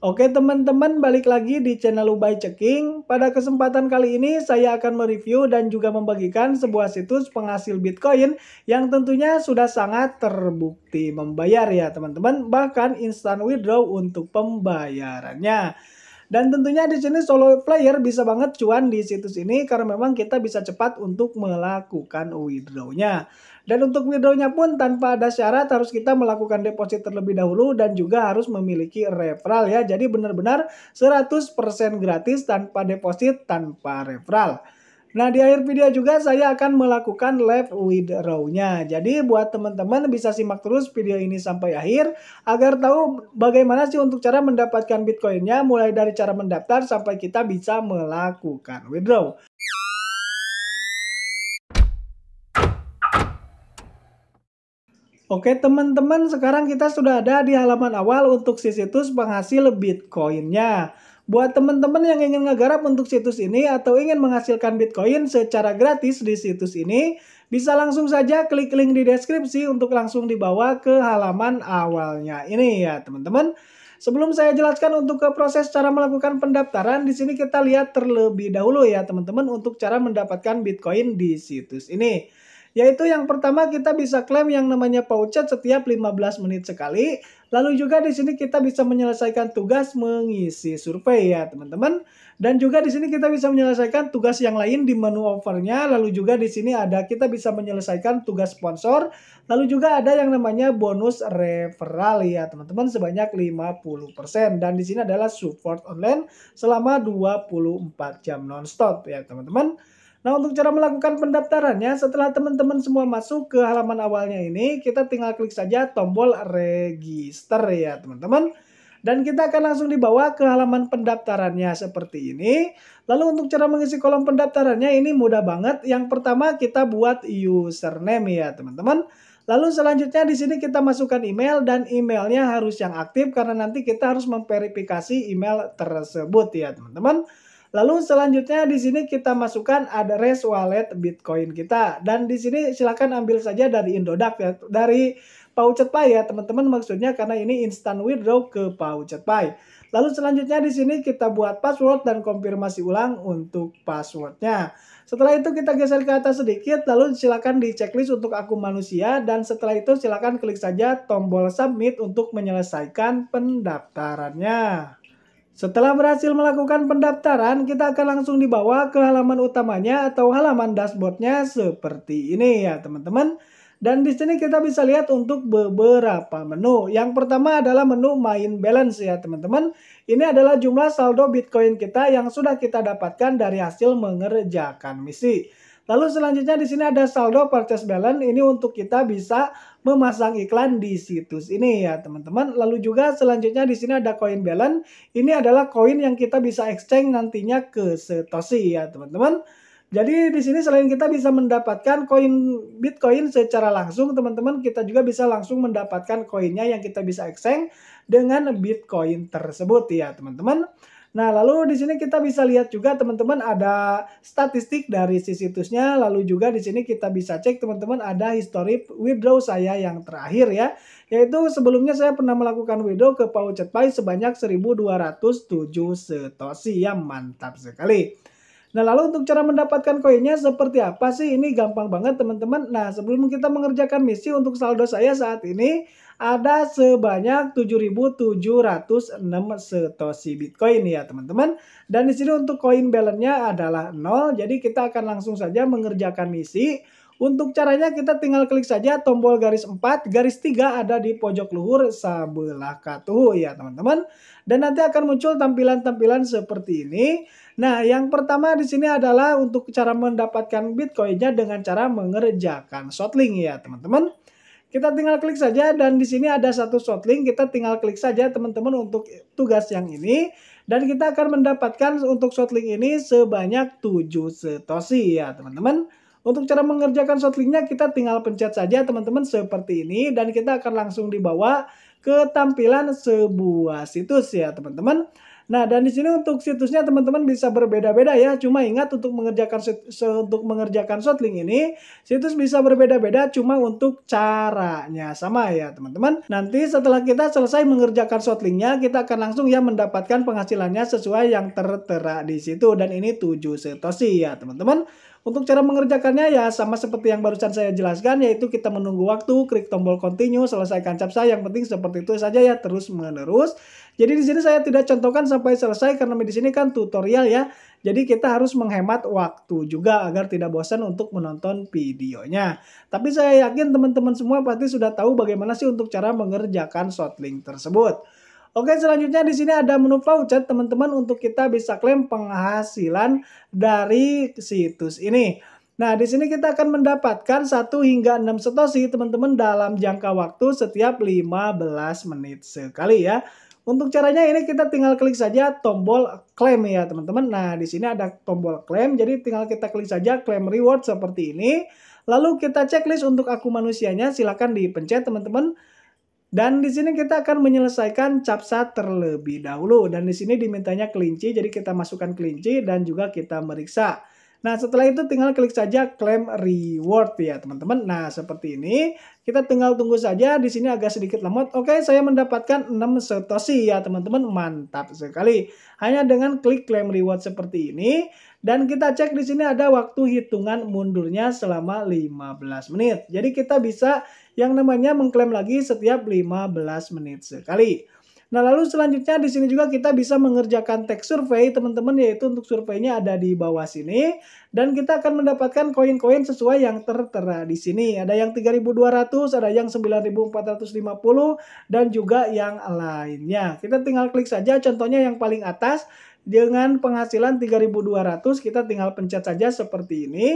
Oke teman-teman balik lagi di channel Ubay Ceking. Pada kesempatan kali ini saya akan mereview dan juga membagikan sebuah situs penghasil Bitcoin yang tentunya sudah sangat terbukti membayar ya teman-teman. Bahkan instant withdraw untuk pembayarannya. Dan tentunya di sini solo player bisa banget cuan di situs ini karena memang kita bisa cepat untuk melakukan withdraw-nya. Dan untuk withdraw-nya pun tanpa ada syarat harus kita melakukan deposit terlebih dahulu dan juga harus memiliki referral ya. Jadi benar-benar 100% gratis tanpa deposit, tanpa referral. Nah, di akhir video juga saya akan melakukan live withdraw-nya. Jadi, buat teman-teman bisa simak terus video ini sampai akhir agar tahu bagaimana sih untuk cara mendapatkan Bitcoin-nya mulai dari cara mendaftar sampai kita bisa melakukan withdraw. Oke teman-teman, sekarang kita sudah ada di halaman awal untuk si situs penghasil Bitcoin-nya. Buat teman-teman yang ingin ngegarap untuk situs ini atau ingin menghasilkan Bitcoin secara gratis di situs ini, bisa langsung saja klik link di deskripsi untuk langsung dibawa ke halaman awalnya. Ini ya teman-teman. Sebelum saya jelaskan untuk ke proses cara melakukan pendaftaran, di sini kita lihat terlebih dahulu ya teman-teman untuk cara mendapatkan Bitcoin di situs ini. Yaitu yang pertama kita bisa klaim yang namanya pouchet setiap 15 menit sekali. Lalu juga di sini kita bisa menyelesaikan tugas mengisi survei ya teman-teman. Dan juga di sini kita bisa menyelesaikan tugas yang lain di menu overnya. Lalu juga di sini ada kita bisa menyelesaikan tugas sponsor. Lalu juga ada yang namanya bonus referral ya teman-teman sebanyak 50%. Dan di sini adalah support online selama 24 jam nonstop ya teman-teman. Nah, untuk cara melakukan pendaftarannya, setelah teman-teman semua masuk ke halaman awalnya ini, kita tinggal klik saja tombol register ya, teman-teman. Dan kita akan langsung dibawa ke halaman pendaftarannya seperti ini. Lalu untuk cara mengisi kolom pendaftarannya ini mudah banget. Yang pertama kita buat username ya, teman-teman. Lalu selanjutnya di sini kita masukkan email dan emailnya harus yang aktif karena nanti kita harus memverifikasi email tersebut ya, teman-teman. Lalu selanjutnya di sini kita masukkan address wallet Bitcoin kita dan di sini silakan ambil saja dari Indodax ya dari Paucetpay ya teman-teman maksudnya karena ini instant withdraw ke Paucetpay. Lalu selanjutnya di sini kita buat password dan konfirmasi ulang untuk passwordnya. Setelah itu kita geser ke atas sedikit lalu silakan di checklist untuk akun manusia dan setelah itu silakan klik saja tombol submit untuk menyelesaikan pendaftarannya. Setelah berhasil melakukan pendaftaran, kita akan langsung dibawa ke halaman utamanya atau halaman dashboardnya seperti ini ya teman-teman. Dan di sini kita bisa lihat untuk beberapa menu. Yang pertama adalah menu main balance ya teman-teman. Ini adalah jumlah saldo Bitcoin kita yang sudah kita dapatkan dari hasil mengerjakan misi. Lalu selanjutnya di sini ada saldo purchase balance ini untuk kita bisa memasang iklan di situs ini ya teman-teman. Lalu juga selanjutnya di sini ada coin balance. Ini adalah koin yang kita bisa exchange nantinya ke Satoshi ya teman-teman. Jadi di sini selain kita bisa mendapatkan koin Bitcoin secara langsung, teman-teman kita juga bisa langsung mendapatkan koinnya yang kita bisa exchange dengan Bitcoin tersebut ya, teman-teman. Nah, lalu di sini kita bisa lihat juga teman-teman ada statistik dari si situsnya, lalu juga di sini kita bisa cek teman-teman ada histori withdraw saya yang terakhir ya, yaitu sebelumnya saya pernah melakukan withdraw ke Paucet Pay sebanyak 1207 setosi. ya, mantap sekali. Nah, lalu untuk cara mendapatkan koinnya seperti apa sih? Ini gampang banget, teman-teman. Nah, sebelum kita mengerjakan misi untuk saldo saya saat ini, ada sebanyak 7.706 setoshi Bitcoin ya teman-teman. Dan di sini untuk koin balance-nya adalah 0. Jadi kita akan langsung saja mengerjakan misi. Untuk caranya kita tinggal klik saja tombol garis 4, garis 3 ada di pojok luhur sebelah katuhu ya teman-teman. Dan nanti akan muncul tampilan-tampilan seperti ini. Nah yang pertama di sini adalah untuk cara mendapatkan Bitcoinnya dengan cara mengerjakan shortlink ya teman-teman. Kita tinggal klik saja dan di sini ada satu short link, kita tinggal klik saja teman-teman untuk tugas yang ini dan kita akan mendapatkan untuk short link ini sebanyak 7 setosi, ya teman-teman. Untuk cara mengerjakan short linknya kita tinggal pencet saja teman-teman seperti ini dan kita akan langsung dibawa ke tampilan sebuah situs ya teman-teman. Nah, dan di sini untuk situsnya teman-teman bisa berbeda-beda ya. Cuma ingat untuk mengerjakan untuk mengerjakan shortlink ini, situs bisa berbeda-beda cuma untuk caranya sama ya, teman-teman. Nanti setelah kita selesai mengerjakan shortlinknya, kita akan langsung ya mendapatkan penghasilannya sesuai yang tertera di situ dan ini 7 setosi ya, teman-teman. Untuk cara mengerjakannya ya sama seperti yang barusan saya jelaskan yaitu kita menunggu waktu, klik tombol continue, selesaikan saya Yang penting seperti itu saja ya terus menerus. Jadi di sini saya tidak contohkan sampai selesai karena di sini kan tutorial ya. Jadi kita harus menghemat waktu juga agar tidak bosan untuk menonton videonya. Tapi saya yakin teman-teman semua pasti sudah tahu bagaimana sih untuk cara mengerjakan shortlink tersebut. Oke, selanjutnya di sini ada menu voucher teman-teman untuk kita bisa klaim penghasilan dari situs ini. Nah, di sini kita akan mendapatkan 1 hingga 6 setosi teman-teman dalam jangka waktu setiap 15 menit sekali ya. Untuk caranya ini kita tinggal klik saja tombol klaim ya teman-teman. Nah, di sini ada tombol klaim jadi tinggal kita klik saja klaim reward seperti ini. Lalu kita checklist untuk aku manusianya, silahkan dipencet teman-teman. Dan di sini kita akan menyelesaikan capsa terlebih dahulu. Dan di sini dimintanya kelinci, jadi kita masukkan kelinci dan juga kita meriksa. Nah, setelah itu tinggal klik saja claim reward ya, teman-teman. Nah, seperti ini. Kita tinggal tunggu saja. Di sini agak sedikit lemot. Oke, saya mendapatkan 6 setosi ya, teman-teman. Mantap sekali. Hanya dengan klik claim reward seperti ini, dan kita cek di sini ada waktu hitungan mundurnya selama 15 menit. Jadi kita bisa yang namanya mengklaim lagi setiap 15 menit sekali. Nah, lalu selanjutnya di sini juga kita bisa mengerjakan teks survei, teman-teman, yaitu untuk surveinya ada di bawah sini. Dan kita akan mendapatkan koin-koin sesuai yang tertera di sini. Ada yang 3.200, ada yang 9.450, dan juga yang lainnya. Kita tinggal klik saja, contohnya yang paling atas. Dengan penghasilan 3.200, kita tinggal pencet saja seperti ini.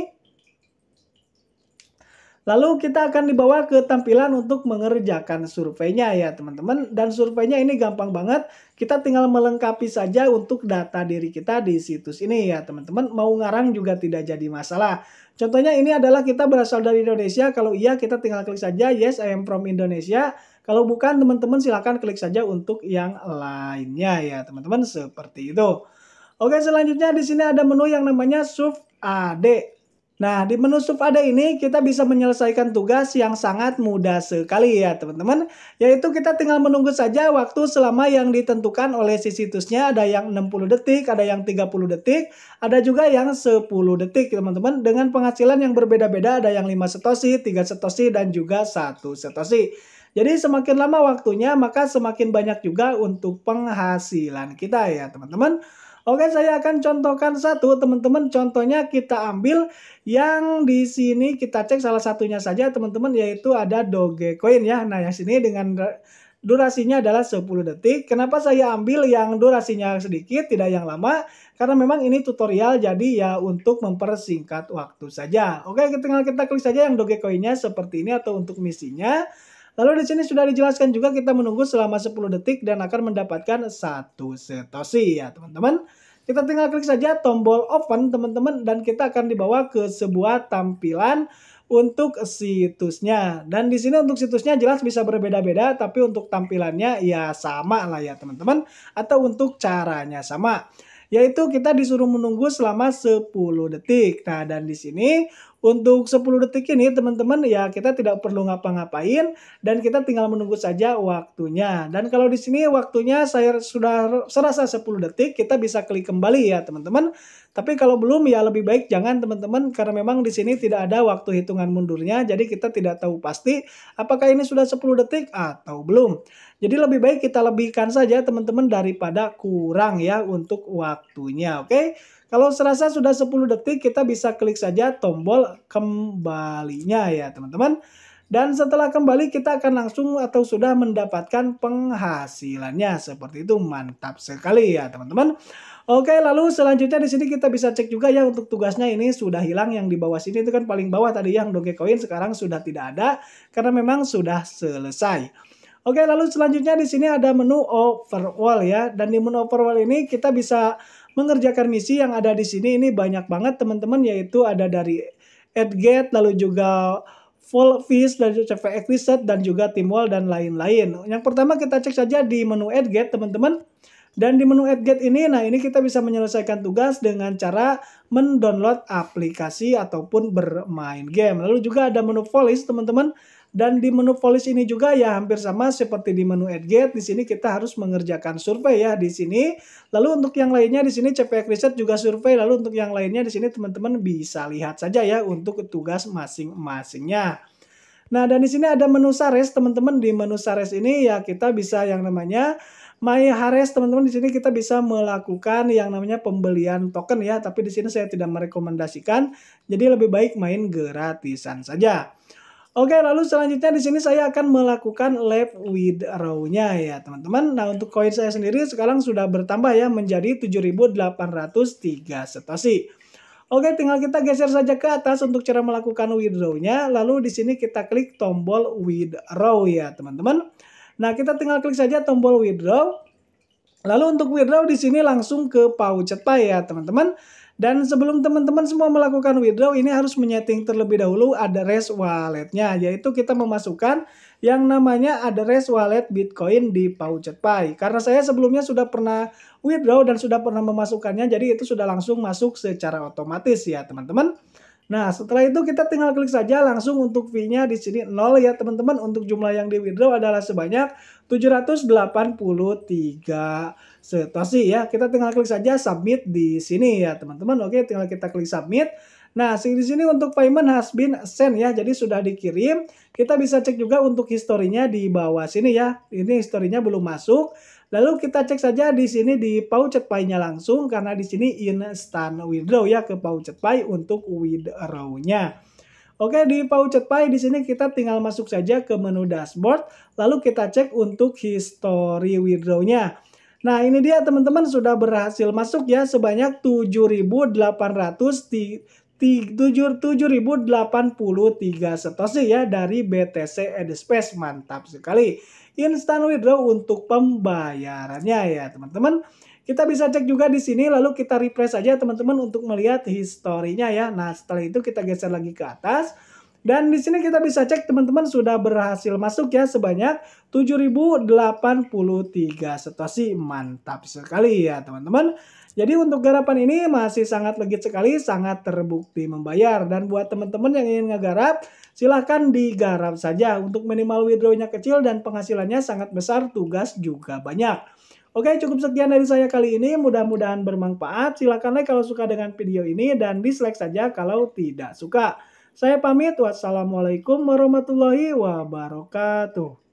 Lalu kita akan dibawa ke tampilan untuk mengerjakan surveinya ya teman-teman. Dan surveinya ini gampang banget. Kita tinggal melengkapi saja untuk data diri kita di situs ini ya teman-teman. Mau ngarang juga tidak jadi masalah. Contohnya ini adalah kita berasal dari Indonesia. Kalau iya kita tinggal klik saja yes I am from Indonesia. Kalau bukan teman-teman silahkan klik saja untuk yang lainnya ya teman-teman. Seperti itu. Oke selanjutnya di sini ada menu yang namanya Surf AD Nah, di menu ada ini kita bisa menyelesaikan tugas yang sangat mudah sekali ya teman-teman. Yaitu kita tinggal menunggu saja waktu selama yang ditentukan oleh si situsnya. Ada yang 60 detik, ada yang 30 detik, ada juga yang 10 detik teman-teman. Dengan penghasilan yang berbeda-beda ada yang 5 setosi, 3 setosi, dan juga 1 setosi. Jadi semakin lama waktunya maka semakin banyak juga untuk penghasilan kita ya teman-teman. Oke, saya akan contohkan satu, teman-teman. Contohnya kita ambil yang di sini kita cek salah satunya saja, teman-teman, yaitu ada Dogecoin ya. Nah, yang sini dengan durasinya adalah 10 detik. Kenapa saya ambil yang durasinya sedikit, tidak yang lama? Karena memang ini tutorial jadi ya untuk mempersingkat waktu saja. Oke, tinggal kita klik saja yang Dogecoin-nya seperti ini atau untuk misinya. Lalu di sini sudah dijelaskan juga kita menunggu selama 10 detik dan akan mendapatkan satu setosi ya teman-teman. Kita tinggal klik saja tombol open teman-teman dan kita akan dibawa ke sebuah tampilan untuk situsnya. Dan di sini untuk situsnya jelas bisa berbeda-beda tapi untuk tampilannya ya sama lah ya teman-teman atau untuk caranya sama yaitu kita disuruh menunggu selama 10 detik. Nah, dan di sini untuk 10 detik ini teman-teman ya kita tidak perlu ngapa-ngapain dan kita tinggal menunggu saja waktunya. Dan kalau di sini waktunya saya sudah serasa 10 detik kita bisa klik kembali ya teman-teman. Tapi kalau belum ya lebih baik jangan teman-teman karena memang di sini tidak ada waktu hitungan mundurnya jadi kita tidak tahu pasti apakah ini sudah 10 detik atau belum. Jadi lebih baik kita lebihkan saja teman-teman daripada kurang ya untuk waktunya, oke? Okay? Kalau serasa sudah 10 detik, kita bisa klik saja tombol kembalinya ya teman-teman. Dan setelah kembali kita akan langsung atau sudah mendapatkan penghasilannya. Seperti itu mantap sekali ya teman-teman. Oke, lalu selanjutnya di sini kita bisa cek juga ya untuk tugasnya ini sudah hilang yang di bawah sini itu kan paling bawah tadi yang Dogecoin sekarang sudah tidak ada karena memang sudah selesai. Oke, lalu selanjutnya di sini ada menu Overwall ya. Dan di menu Overwall ini kita bisa mengerjakan misi yang ada di sini. Ini banyak banget teman-teman yaitu ada dari Edgate Gate, lalu juga full fish dan CVX reset dan juga wall dan lain-lain. Yang pertama kita cek saja di menu Edgate Gate teman-teman. Dan di menu Edgate Gate ini, nah ini kita bisa menyelesaikan tugas dengan cara mendownload aplikasi ataupun bermain game. Lalu juga ada menu polish teman-teman. Dan di menu polis ini juga ya hampir sama seperti di menu AdGate. Di sini kita harus mengerjakan survei ya di sini. Lalu untuk yang lainnya di sini CPX reset juga survei. Lalu untuk yang lainnya di sini teman-teman bisa lihat saja ya untuk tugas masing-masingnya. Nah, dan di sini ada menu Sares, teman-teman. Di menu Sares ini ya kita bisa yang namanya My Hares, teman-teman. Di sini kita bisa melakukan yang namanya pembelian token ya, tapi di sini saya tidak merekomendasikan. Jadi lebih baik main gratisan saja. Oke, lalu selanjutnya di sini saya akan melakukan left with row-nya ya, teman-teman. Nah, untuk koin saya sendiri sekarang sudah bertambah ya menjadi 7.803 setasi. Oke, tinggal kita geser saja ke atas untuk cara melakukan withdraw-nya. Lalu di sini kita klik tombol withdraw ya, teman-teman. Nah, kita tinggal klik saja tombol withdraw. Lalu untuk withdraw di sini langsung ke Paucet Pay ya teman-teman. Dan sebelum teman-teman semua melakukan withdraw ini harus menyeting terlebih dahulu address walletnya yaitu kita memasukkan yang namanya address wallet Bitcoin di Pouchet Pay. Karena saya sebelumnya sudah pernah withdraw dan sudah pernah memasukkannya jadi itu sudah langsung masuk secara otomatis ya teman-teman. Nah, setelah itu kita tinggal klik saja langsung untuk fee-nya di sini 0 ya teman-teman. Untuk jumlah yang di withdraw adalah sebanyak 783 setasi ya. Kita tinggal klik saja submit di sini ya teman-teman. Oke, tinggal kita klik submit. Nah, di sini untuk payment has been sent ya, jadi sudah dikirim. Kita bisa cek juga untuk historinya di bawah sini ya. Ini historinya belum masuk. Lalu kita cek saja di sini di pouchet pie-nya langsung karena di sini instant withdraw ya ke pouchet pie untuk withdraw-nya. Oke, di pouchet pie di sini kita tinggal masuk saja ke menu dashboard lalu kita cek untuk history withdraw-nya. Nah, ini dia teman-teman sudah berhasil masuk ya sebanyak 7.800 7080 tiga ya dari BTC Space mantap sekali instant withdraw untuk pembayarannya ya teman-teman kita bisa cek juga di sini lalu kita refresh aja teman-teman untuk melihat historinya ya nah setelah itu kita geser lagi ke atas dan di sini kita bisa cek teman-teman sudah berhasil masuk ya sebanyak 7083 Satoshi. Mantap sekali ya teman-teman. Jadi untuk garapan ini masih sangat legit sekali, sangat terbukti membayar. Dan buat teman-teman yang ingin ngegarap, silahkan digarap saja. Untuk minimal withdrawnya kecil dan penghasilannya sangat besar, tugas juga banyak. Oke, cukup sekian dari saya kali ini. Mudah-mudahan bermanfaat. Silahkan like kalau suka dengan video ini dan dislike saja kalau tidak suka. Saya pamit. Wassalamualaikum warahmatullahi wabarakatuh.